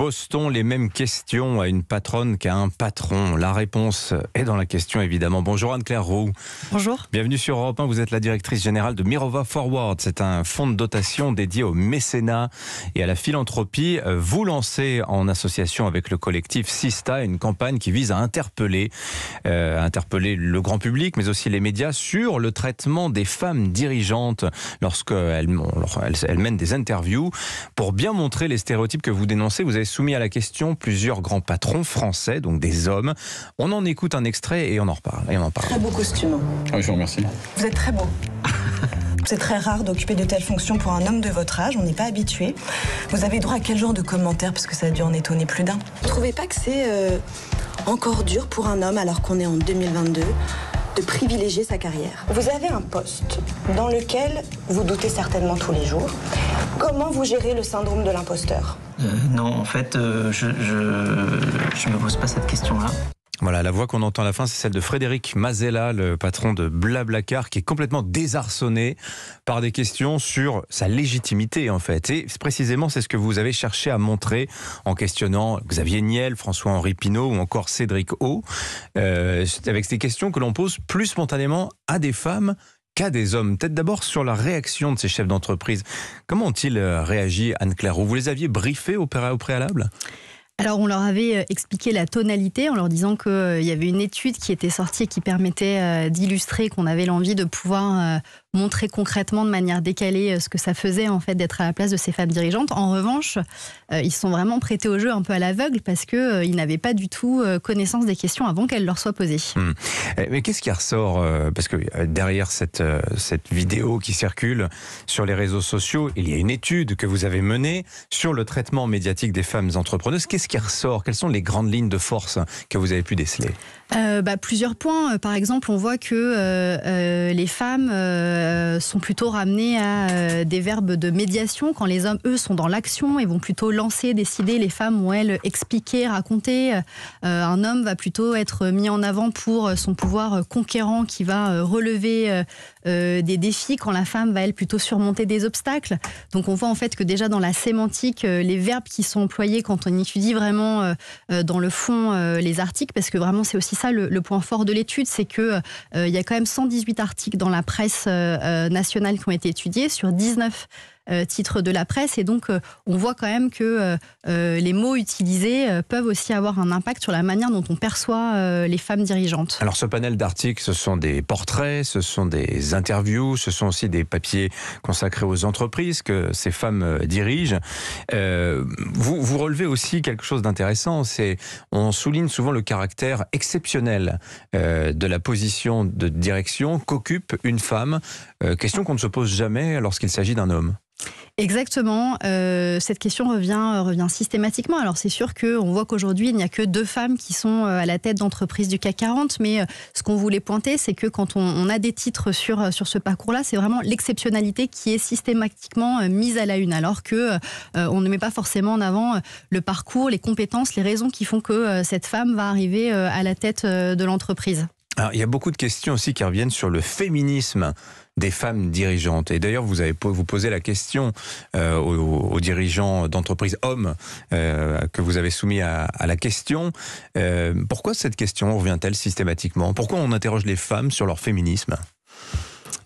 Pose-t-on les mêmes questions à une patronne qu'à un patron La réponse est dans la question, évidemment. Bonjour Anne-Claire Roux. Bonjour. Bienvenue sur Europe 1. Vous êtes la directrice générale de Mirova Forward. C'est un fonds de dotation dédié au mécénat et à la philanthropie. Vous lancez en association avec le collectif Sista une campagne qui vise à interpeller, euh, interpeller le grand public, mais aussi les médias sur le traitement des femmes dirigeantes lorsqu'elles elles, elles mènent des interviews pour bien montrer les stéréotypes que vous dénoncez. Vous avez soumis à la question plusieurs grands patrons français, donc des hommes. On en écoute un extrait et on en reparle. Et on en parle. Très beau costume. Ah oui, je vous remercie. Vous êtes très beau. C'est très rare d'occuper de telles fonctions pour un homme de votre âge, on n'est pas habitué. Vous avez droit à quel genre de commentaires Parce que ça a dû en étonner plus d'un. Vous trouvez pas que c'est euh, encore dur pour un homme, alors qu'on est en 2022, de privilégier sa carrière Vous avez un poste dans lequel vous doutez certainement tous les jours Comment vous gérez le syndrome de l'imposteur euh, Non, en fait, euh, je ne me pose pas cette question-là. Voilà, la voix qu'on entend à la fin, c'est celle de Frédéric Mazella, le patron de Blablacar, qui est complètement désarçonné par des questions sur sa légitimité, en fait. Et précisément, c'est ce que vous avez cherché à montrer en questionnant Xavier Niel, François-Henri Pinault ou encore Cédric O, euh, avec ces questions que l'on pose plus spontanément à des femmes cas des hommes. Peut-être d'abord sur la réaction de ces chefs d'entreprise. Comment ont-ils euh, réagi, Anne-Claire Vous les aviez briefés au préalable alors on leur avait euh, expliqué la tonalité en leur disant qu'il euh, y avait une étude qui était sortie et qui permettait d'illustrer qu'on avait l'envie de pouvoir montrer concrètement de manière décalée euh, ce que ça faisait en fait d'être à la place de ces femmes dirigeantes. En revanche, euh, ils sont vraiment prêtés au jeu un peu à l'aveugle parce que euh, ils n'avaient pas du tout connaissance des questions avant qu'elles leur soient posées. Hmm. Eh, mais qu'est-ce qui ressort Parce que derrière cette cette vidéo qui circule sur les réseaux sociaux, il y a une étude que vous avez menée sur le traitement médiatique des femmes entrepreneuses. Qu'est-ce qui ressort Quelles sont les grandes lignes de force que vous avez pu déceler bah, Plusieurs points. Par exemple, on voit que les femmes euh, sont plutôt ramenés à euh, des verbes de médiation quand les hommes, eux, sont dans l'action et vont plutôt lancer, décider. Les femmes vont, elles, expliquer, raconter. Euh, un homme va plutôt être mis en avant pour son pouvoir conquérant qui va relever des défis quand la femme va, elle, plutôt surmonter des obstacles. Donc on voit en fait que déjà dans la sémantique, les verbes qui sont employés quand on étudie vraiment dans le fond les articles, parce que vraiment c'est aussi ça le, point fort de l'étude, c'est qu'il il y a quand même 118 articles dans la presse euh, euh, nationales qui ont été étudiées, sur 19 euh, titre de la presse. Et donc, euh, on voit quand même que euh, les mots utilisés peuvent aussi avoir un impact sur la manière dont on perçoit les femmes dirigeantes. Alors, ce panel d'articles, ce sont des portraits, ce sont des interviews, ce sont aussi des papiers consacrés aux entreprises que ces femmes dirigent. vous, relevez aussi quelque chose d'intéressant, c'est on souligne souvent le caractère exceptionnel de la position de direction qu'occupe une femme, question qu'on ne se pose jamais lorsqu'il s'agit d'un homme. Exactement. Euh, cette question revient, euh, revient systématiquement. Alors c'est sûr qu'on voit qu'aujourd'hui, il n'y a que deux femmes qui sont euh, à la tête d'entreprise du CAC 40, mais ce qu'on voulait pointer, c'est que quand on, a des titres sur, sur ce parcours-là, c'est vraiment l'exceptionnalité qui est systématiquement mise à la une, alors que on ne met pas forcément en avant le parcours, les compétences, les raisons qui font que cette femme va arriver à la tête de l'entreprise. Alors, il y a beaucoup de questions aussi qui reviennent sur le féminisme des femmes dirigeantes. Et d'ailleurs, vous avez vous posé la question euh, aux, dirigeants d'entreprises hommes euh, que vous avez soumis à, la question. Euh, pourquoi cette question revient-elle systématiquement Pourquoi on interroge les femmes sur leur féminisme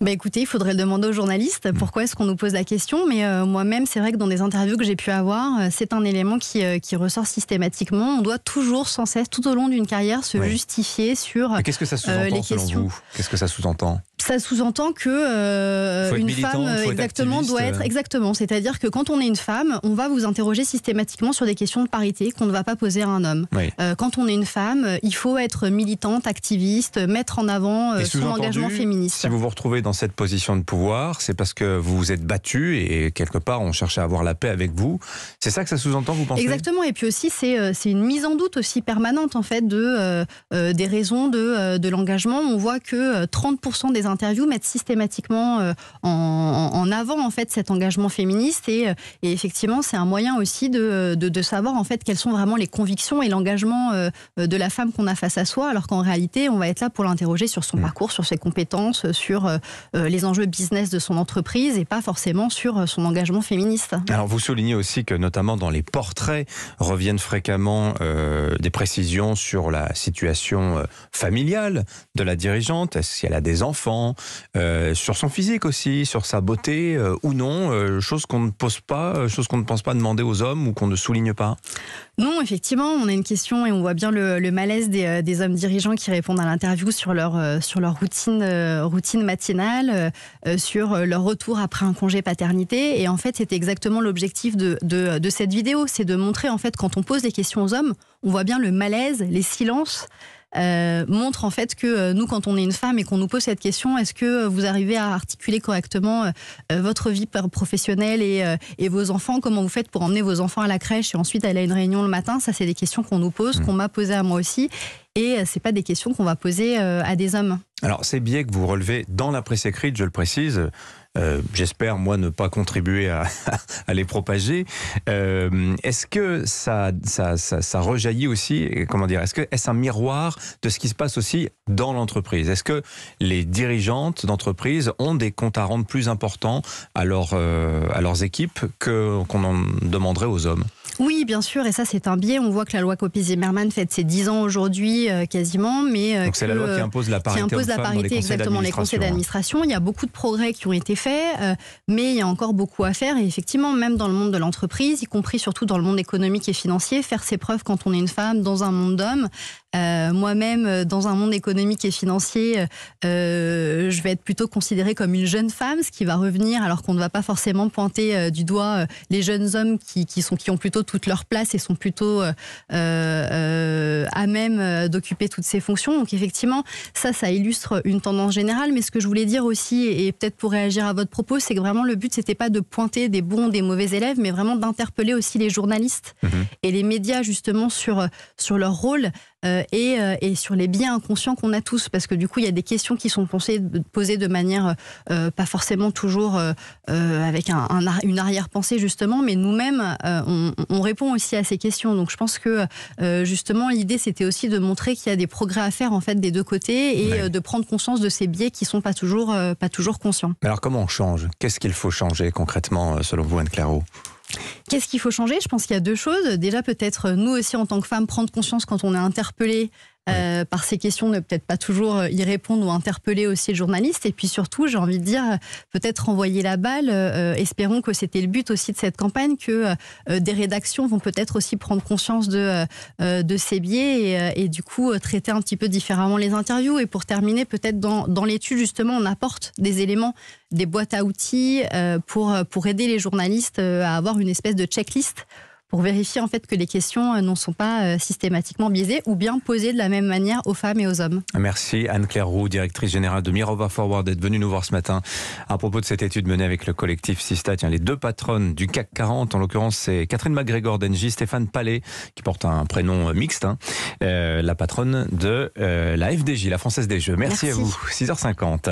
bah, écoutez, il faudrait le demander aux journalistes. Mm. Pourquoi est-ce qu'on nous pose la question Mais euh, moi-même, c'est vrai que dans des interviews que j'ai pu avoir, euh, c'est un élément euh, qui, ressort systématiquement. On doit toujours, sans cesse, tout au long d'une carrière, se justifier sur. Qu'est-ce que ça sous-entend les questions. Qu'est-ce que ça sous-entend ça sous-entend que euh, une femme exactement doit être euh. exactement, c'est-à-dire que quand on est une femme, on va vous interroger systématiquement sur des questions de parité qu'on ne va pas poser à un homme. Euh, quand on est une femme, il faut être militante, activiste, mettre en avant son engagement féministe. Si vous vous retrouvez dans cette position de pouvoir, c'est parce que vous vous êtes battue et quelque part on cherche à avoir la paix avec vous. C'est ça que ça sous-entend, vous pensez Exactement. Et puis aussi, c'est une mise en doute aussi permanente en fait de des raisons de, de l'engagement. On voit que 30% des interviews mettent systématiquement euh, en, avant en fait cet engagement féministe et, euh, effectivement c'est un moyen aussi de, savoir en fait quelles sont vraiment les convictions et l'engagement euh, de la femme qu'on a face à soi alors qu'en réalité on va être là pour l'interroger sur son mm. parcours, sur ses compétences, sur les enjeux business de son entreprise et pas forcément sur son engagement féministe. Alors vous soulignez aussi que notamment dans les portraits reviennent fréquemment des précisions sur la situation familiale de la dirigeante, est-ce qu'elle a des enfants euh, sur son physique aussi, sur sa beauté euh, ou non, euh, chose qu'on ne pose pas, chose qu'on ne pense pas demander aux hommes ou qu'on ne souligne pas Non, effectivement, on a une question et on voit bien le, malaise des, hommes dirigeants qui répondent à l'interview sur leur, sur leur routine, matinale, sur leur retour après un congé paternité. Et en fait, c'était exactement l'objectif de, de cette vidéo, c'est de montrer en fait quand on pose des questions aux hommes, on voit bien le malaise, les silences. Euh, montre en fait que euh, nous, quand on est une femme et qu'on nous pose cette question, est-ce que euh, vous arrivez à articuler correctement votre vie professionnelle et, vos enfants Comment vous faites pour emmener vos enfants à la crèche et ensuite aller à une réunion le matin Ça, c'est des questions qu'on nous pose, mmh. qu'on m'a posées à moi aussi. Et ce pas des questions qu'on va poser à des hommes. Alors, ces biais que vous relevez dans la presse écrite, je le précise, euh, j'espère moi ne pas contribuer à, à les propager. Euh, est-ce que ça ça, ça, ça, rejaillit aussi, comment dire, est-ce que est-ce un miroir de ce qui se passe aussi dans l'entreprise Est-ce que les dirigeantes d'entreprise ont des comptes à rendre plus importants à, leur, euh, à leurs équipes que qu'on en demanderait aux hommes oui, bien sûr, et ça c'est un biais. On voit que la loi Copy-Zimmermann fait ses 10 ans aujourd'hui euh, quasiment, mais euh, c'est la loi qui euh, impose la parité, qui impose exactement les conseils hein. d'administration. Il y a beaucoup de progrès qui ont été faits, mais il y a encore beaucoup à faire. Et effectivement, même dans le monde de l'entreprise, y compris surtout dans le monde économique et financier, faire ses preuves quand on est une femme dans un monde d'hommes, euh, moi-même, euh, dans un monde économique et financier, euh, je vais être plutôt considérée comme une jeune femme, ce qui va revenir, alors qu'on ne va pas forcément pointer du doigt les jeunes hommes qui, qui, sont, qui ont plutôt toute leur place et sont plutôt à même d'occuper toutes ces fonctions. Donc effectivement, ça, ça illustre une tendance générale. Mais ce que je voulais dire aussi, et peut-être pour réagir à votre propos, c'est que vraiment le but, c'était pas de pointer des bons, des mauvais élèves, mais vraiment d'interpeller aussi les journalistes mmh et les médias justement sur, sur leur rôle. Euh, euh, et, sur les biais inconscients qu'on a tous, parce que du coup, il y a des questions qui sont posées de manière euh, pas forcément toujours avec une arrière-pensée, justement, mais nous-mêmes, on, répond aussi à ces questions. Donc, je pense que justement, l'idée, c'était aussi de montrer qu'il y a des progrès à faire, en fait, des deux côtés, et de prendre conscience de ces biais qui ne sont pas toujours, pas toujours conscients. alors, comment on change Qu'est-ce qu'il faut changer concrètement, selon vous, Anne Clairaut Qu'est-ce qu'il faut changer Je pense qu'il y a deux choses. Déjà, peut-être euh, nous aussi en tant que femmes prendre conscience quand on est interpellé euh, par ces questions, ne peut-être pas toujours euh, y répondre ou interpeller aussi le journaliste. Et puis surtout, j'ai envie de dire, euh, peut-être renvoyer la balle. espérons que c'était le but aussi de cette campagne, que des rédactions vont peut-être aussi prendre conscience de, de ces biais et, du coup traiter un petit peu différemment les interviews. Et pour terminer, peut-être dans, dans l'étude, justement, on apporte des éléments des boîtes à outils pour, pour aider les journalistes à avoir une espèce de checklist pour vérifier en fait que les questions euh, n'en sont pas euh, systématiquement biaisées ou bien posées de la même manière aux femmes et aux hommes. Merci Anne-Claire Roux, directrice générale de Mirova Forward, d'être venue nous voir ce matin à propos de cette étude menée avec le collectif Sista. Tiens, les deux patronnes du CAC 40, en l'occurrence, c'est Catherine McGregor d'Engie, Stéphane Pallet, qui porte un prénom euh, mixte, hein, la patronne de la FDJ, la Française des Jeux. Merci. à vous. 6h50.